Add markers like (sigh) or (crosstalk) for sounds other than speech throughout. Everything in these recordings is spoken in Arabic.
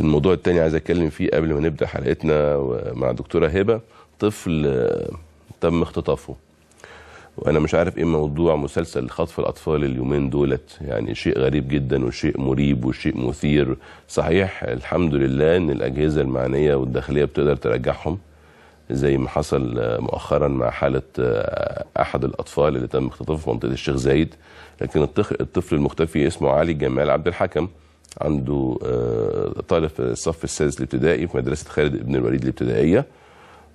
الموضوع التاني عايز اتكلم فيه قبل ما نبدا حلقتنا مع دكتوره هبه طفل تم اختطافه وانا مش عارف ايه موضوع مسلسل خطف الاطفال اليومين دولت يعني شيء غريب جدا وشيء مريب وشيء مثير صحيح الحمد لله ان الاجهزه المعنيه والداخليه بتقدر ترجعهم زي ما حصل مؤخرا مع حاله آه، احد الاطفال اللي تم اختطافه في منطقه الشيخ زايد لكن الطفل المختفي اسمه علي جمال عبد الحكم عنده آه، طالب في الصف السادس الابتدائي في مدرسة خالد ابن الوليد الابتدائية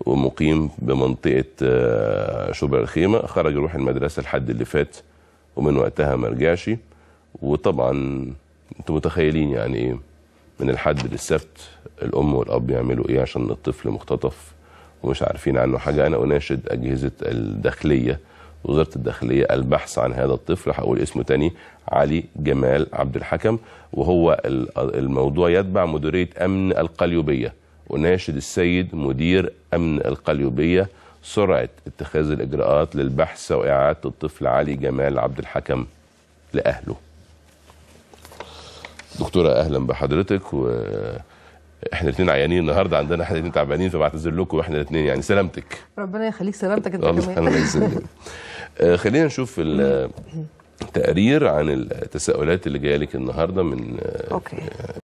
ومقيم بمنطقة آه، شبرا الخيمة خرج يروح المدرسة الحد اللي فات ومن وقتها ما رجعش وطبعا انتم متخيلين يعني ايه من الحد للسبت الام والاب يعملوا ايه عشان الطفل مختطف ومش عارفين عنه حاجه انا اناشد اجهزه الداخليه وزاره الداخليه البحث عن هذا الطفل هقول اسمه تاني علي جمال عبد الحكم وهو الموضوع يتبع مديريه امن القليوبيه وناشد السيد مدير امن القليوبيه سرعه اتخاذ الاجراءات للبحث واعاده الطفل علي جمال عبد الحكم لاهله دكتوره اهلا بحضرتك و احنا الاثنين عيانين النهارده عندنا احنا الاثنين تعبانين فبعتذر لكم واحنا الاثنين يعني سلامتك ربنا يخليك سلامتك انت كمان الله (laughs) آه، يسلمك خلينا نشوف التقرير عن التساؤلات اللي جايه لك النهارده من آه، اوكي